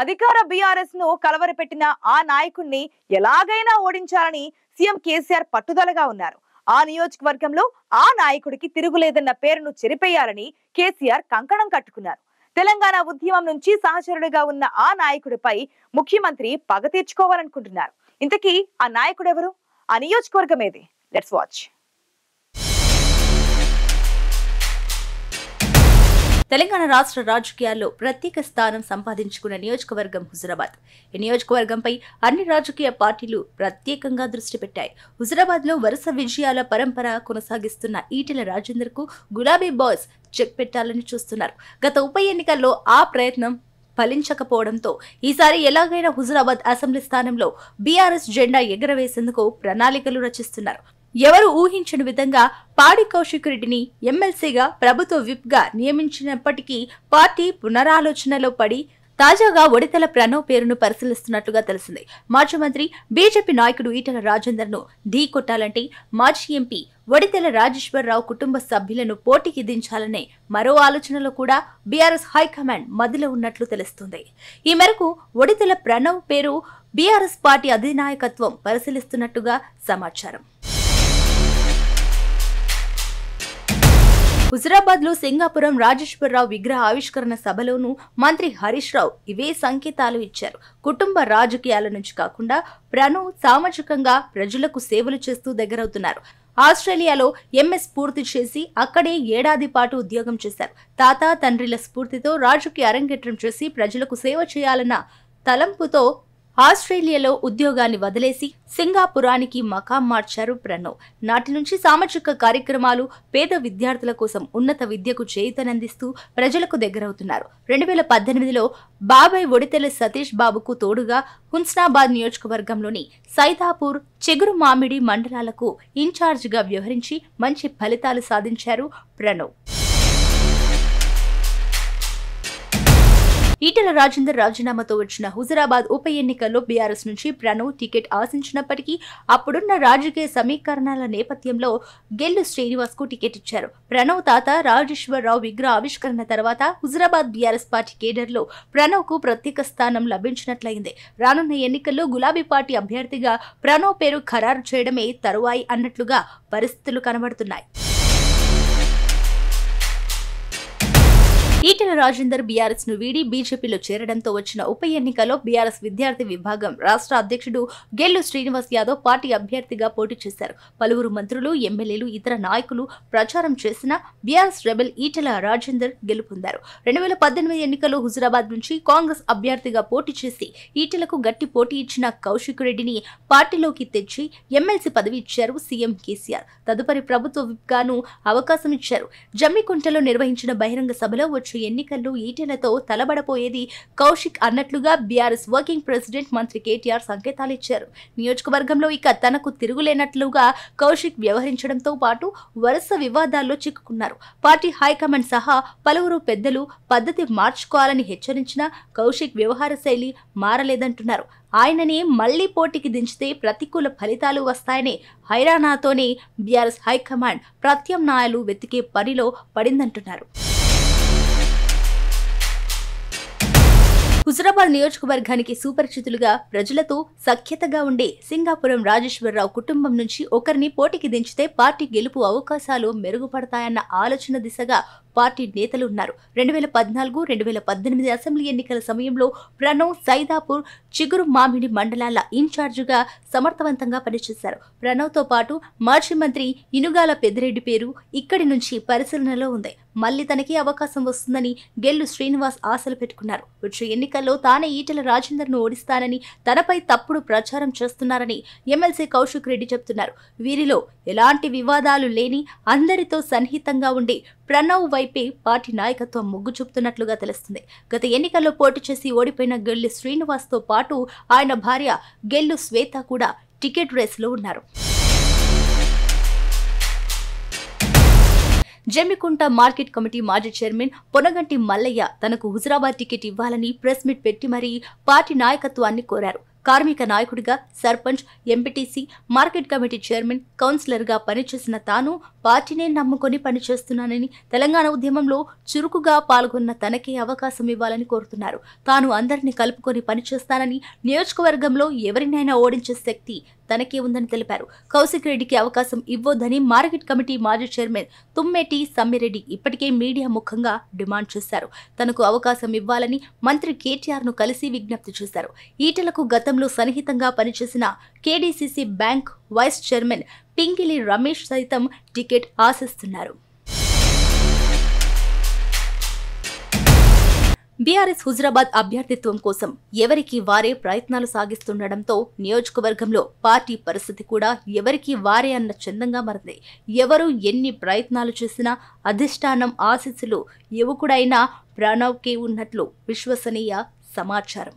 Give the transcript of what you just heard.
అధికార బీఆర్ఎస్ ను కలవరపెట్టిన ఆ నాయకుణ్ణి ఎలాగైనా ఓడించాలని సీఎం కేసీఆర్ పట్టుదలగా ఉన్నారు ఆ నియోజకవర్గంలో ఆ నాయకుడికి తిరుగులేదన్న పేరును చెరిపేయాలని కేసీఆర్ కంకణం కట్టుకున్నారు తెలంగాణ ఉద్యమం నుంచి సహచరుడిగా ఉన్న ఆ నాయకుడిపై ముఖ్యమంత్రి పగ తీర్చుకోవాలనుకుంటున్నారు ఇంతకీ ఆ నాయకుడు ఎవరు ఆ నియోజకవర్గం ఏది లెట్స్ వాచ్ తెలంగాణ రాష్ట్ర రాజకీయాల్లో ప్రత్యేక స్థానం సంపాదించుకున్న నియోజకవర్గం హుజరాబాద్ ఈ నియోజకవర్గంపై అన్ని రాజకీయ పార్టీలు ప్రత్యేకంగా దృష్టి పెట్టాయి హుజరాబాద్లో వరుస విజయాల పరంపర కొనసాగిస్తున్న ఈటెల రాజేందర్కు గులాబీ బాయ్స్ చెక్ పెట్టాలని చూస్తున్నారు గత ఉప ఎన్నికల్లో ఆ ప్రయత్నం ఫలించకపోవడంతో ఈసారి ఎలాగైనా హుజరాబాద్ అసెంబ్లీ స్థానంలో బీఆర్ఎస్ జెండా ఎగరవేసేందుకు ప్రణాళికలు రచిస్తున్నారు ఎవరు ఊహించని విధంగా పాడి కౌశిక్ రెడ్డిని ఎమ్మెల్సీగా ప్రభుత్వ విప్ గా నియమించినప్పటికీ పార్టీ పునరాలోచనలో పడి తాజాగా ఒడితల ప్రణవ్ పేరును పరిశీలిస్తున్నట్లుగా తెలిసింది మాజీ మంత్రి బీజేపీ నాయకుడు ఈటల రాజేందర్ను ఢీ కొట్టాలంటే మాజీ ఎంపీ ఒడితెల రాజేశ్వరరావు కుటుంబ సభ్యులను పోటీకి దించాలనే మరో ఆలోచనలో కూడా బీఆర్ఎస్ హైకమాండ్ మదిలో ఉన్నట్లు తెలుస్తుంది ఈ మేరకు ఒడితెల ప్రణవ్ పేరు బీఆర్ఎస్ పార్టీ అధినాయకత్వం పరిశీలిస్తున్నట్టుగా సమాచారం హుజరాబాద్ లో సింగాపురం రాజేశ్వరరావు విగ్రహ ఆవిష్కరణ సభలోనూ మంత్రి హరీష్ రావు ఇవే సంకేతాలు ఇచ్చారు కుటుంబ రాజకీయాల నుంచి కాకుండా ప్రణు సామాజికంగా ప్రజలకు సేవలు చేస్తూ దగ్గరవుతున్నారు ఆస్ట్రేలియాలో ఎంఎస్ పూర్తి చేసి అక్కడే ఏడాది పాటు ఉద్యోగం చేశారు తాత తండ్రిల స్ఫూర్తితో రాజుకి అరంగేట్రం చేసి ప్రజలకు సేవ చేయాలన్న తలంపుతో ఆస్ట్రేలియాలో ఉద్యోగాన్ని వదిలేసి సింగాపురానికి మకాం మార్చారు ప్రణవ్ నాటి నుంచి సామాజిక కార్యక్రమాలు పేద విద్యార్థుల కోసం ఉన్నత విద్యకు చేయుతనందిస్తూ ప్రజలకు దగ్గరవుతున్నారు రెండు వేల పద్దెనిమిదిలో బాబాయ్ ఒడితెల సతీష్ బాబుకు తోడుగా హున్స్నాబాద్ నియోజకవర్గంలోని సైదాపూర్ చెగురు మామిడి మండలాలకు ఇన్ఛార్జిగా వ్యవహరించి మంచి ఫలితాలు సాధించారు ప్రణవ్ ఈటల రాజేందర్ రాజీనామాతో వచ్చిన హుజరాబాద్ ఉప ఎన్నికల్లో బీఆర్ఎస్ నుంచి ప్రణవ్ టికెట్ ఆశించినప్పటికీ అప్పుడున్న రాజకీయ సమీకరణాల నేపథ్యంలో గెల్లు శ్రీనివాస్ కు టికెట్ ఇచ్చారు ప్రణవ్ తాత రాజేశ్వరరావు విగ్రహ ఆవిష్కరణ తర్వాత హుజరాబాద్ బీఆర్ఎస్ పార్టీ కేడర్లో ప్రణవ్ కు ప్రత్యేక స్థానం లభించినట్లయింది రానున్న ఎన్నికల్లో గులాబీ పార్టీ అభ్యర్థిగా ప్రణవ్ పేరు ఖరారు చేయడమే తరువాయి అన్నట్లుగా పరిస్థితులు కనబడుతున్నాయి ఈటెల రాజేందర్ బీఆర్ఎస్ ను వీడి బీజేపీలో చేరడంతో వచ్చిన ఉప ఎన్నికలో బీఆర్ఎస్ విద్యార్థి విభాగం రాష్ట్ర అధ్యక్షుడు గెల్లు శ్రీనివాస్ యాదవ్ పార్టీ అభ్యర్థిగా పోటీ చేశారు పలువురు మంత్రులు ఎమ్మెల్యేలు ఇతర నాయకులు ప్రచారం చేసిన బీఆర్ఎస్ రెబెల్ ఈటెల రాజేందర్ గెలుపొందారు రెండు వేల పద్దెనిమిది ఎన్నికల్లో హుజురాబాద్ నుంచి కాంగ్రెస్ అభ్యర్థిగా పోటీ చేసి ఈటెలకు గట్టి పోటీ ఇచ్చిన కౌశిక్ రెడ్డిని పార్టీలోకి తెచ్చి ఎమ్మెల్సీ పదవి ఇచ్చారు సీఎం కేసీఆర్ తదుపరి ప్రభుత్వ గాను అవకాశం ఇచ్చారు జమ్మికుంటలో నిర్వహించిన బహిరంగ సభలో వచ్చి రాష్ట్ర ఎన్నికల్లో ఈటెలతో తలబడపోయేది కౌశిక్ అన్నట్లుగా బీఆర్ఎస్ వర్కింగ్ ప్రెసిడెంట్ మంత్రి కేటీఆర్ సంకేతాలు ఇచ్చారు నియోజకవర్గంలో ఇక తనకు తిరుగులేనట్లుగా కౌశిక్ వ్యవహరించడంతో పాటు వరుస వివాదాల్లో చిక్కుకున్నారు పార్టీ హైకమాండ్ సహా పలువురు పెద్దలు పద్ధతి మార్చుకోవాలని హెచ్చరించిన కౌశిక్ వ్యవహార శైలి మారలేదంటున్నారు ఆయనని మళ్లీ పోటీకి దించితే ప్రతికూల ఫలితాలు వస్తాయని హైరాణాతోనే బీఆర్ఎస్ హైకమాండ్ ప్రత్యామ్నాయాలు వెతికే పనిలో పడిందంటున్నారు హుజరాబాద్ నియోజకవర్గానికి సుపరిచితులుగా ప్రజలతో సఖ్యతగా ఉండే సింగాపురం రాజేశ్వరరావు కుటుంబం నుంచి ఒకరిని పోటీకి దించితే పార్టీ గెలుపు అవకాశాలు మెరుగుపడతాయన్న ఆలోచన దిశగా పార్టీ నేతలు ఉన్నారు రెండు వేల పద్నాలుగు రెండు వేల పద్దెనిమిది అసెంబ్లీ ఎన్నికల సమయంలో ప్రణవ్ సైదాపూర్ చిగురు మామిడి మండలాల ఇన్ఛార్జిగా సమర్థవంతంగా పనిచేశారు ప్రణవ్తో పాటు మాజీ మంత్రి ఇనుగాల పెద్దిరెడ్డి పేరు ఇక్కడి నుంచి పరిశీలనలో ఉంది మళ్లీ తనకి అవకాశం వస్తుందని గెల్లు శ్రీనివాస్ ఆశలు పెట్టుకున్నారు వచ్చే ఎన్నికల్లో తానే ఈటల రాజేందర్ను ఓడిస్తానని తనపై తప్పుడు ప్రచారం చేస్తున్నారని ఎమ్మెల్సీ కౌశిక్ రెడ్డి చెబుతున్నారు వీరిలో ఎలాంటి వివాదాలు లేని అందరితో సన్నిహితంగా ఉండి ప్రణవ్ వైపే పార్టీ నాయకత్వం మొగ్గు చూపుతున్నట్లుగా తెలుస్తుంది గత ఎన్నికల్లో పోటీ చేసి ఓడిపోయిన గెల్లు శ్రీనివాస్తో పాటు ఆయన భార్య గెల్లు శ్వేత కూడా టికెట్ రేసులో ఉన్నారు జమ్మికుంట మార్కెట్ కమిటీ మాజీ చైర్మన్ పొనగంటి మల్లయ్య తనకు హుజరాబాద్ టికెట్ ఇవ్వాలని ప్రెస్ మీట్ పెట్టి మరీ పార్టీ నాయకత్వాన్ని కోరారు కార్మిక నాయకుడిగా sarpanch MPTC market committee chairman కౌన్సిలర్గా పనిచేసిన తాను పార్టీనే నమ్ముకొని పనిచేస్తున్నానని తెలంగాణ ఉద్యమంలో చురుకుగా పాల్గొన్న తనకే అవకాశం ఇవ్వాలని కోరుతున్నారు తాను అందరినీ కలుపుకొని పనిచేస్తానని నియోజకవర్గంలో ఎవరినైనా ఓడించే శక్తి తనకే ఉందని తెలిపారు కౌశిక్ రెడ్డికి అవకాశం ఇవ్వొద్దని మార్కెట్ కమిటీ మాజీ చైర్మన్ తుమ్మెటి సమ్మిరెడ్డి ఇప్పటికే మీడియా ముఖంగా డిమాండ్ చేశారు తనకు అవకాశం ఇవ్వాలని మంత్రి కేటీఆర్ ను కలిసి విజ్ఞప్తి చేశారు ఈటలకు గతంలో సన్నిహితంగా పనిచేసిన KDCC bank vice chairman Pingili Ramesh సైతం టికెట్ ఆశిస్తున్నారు బీఆర్ఎస్ హుజరాబాద్ అభ్యర్థిత్వం కోసం ఎవరికి వారే ప్రయత్నాలు సాగిస్తుండటంతో నియోజకవర్గంలో పార్టీ పరిస్థితి కూడా ఎవరికి వారే అన్న చందంగా మారింది ఎవరు ఎన్ని ప్రయత్నాలు చేసినా అధిష్టానం ఆశీస్సులు యువకుడైనా ప్రణవ్కే ఉన్నట్లు విశ్వసనీయ సమాచారం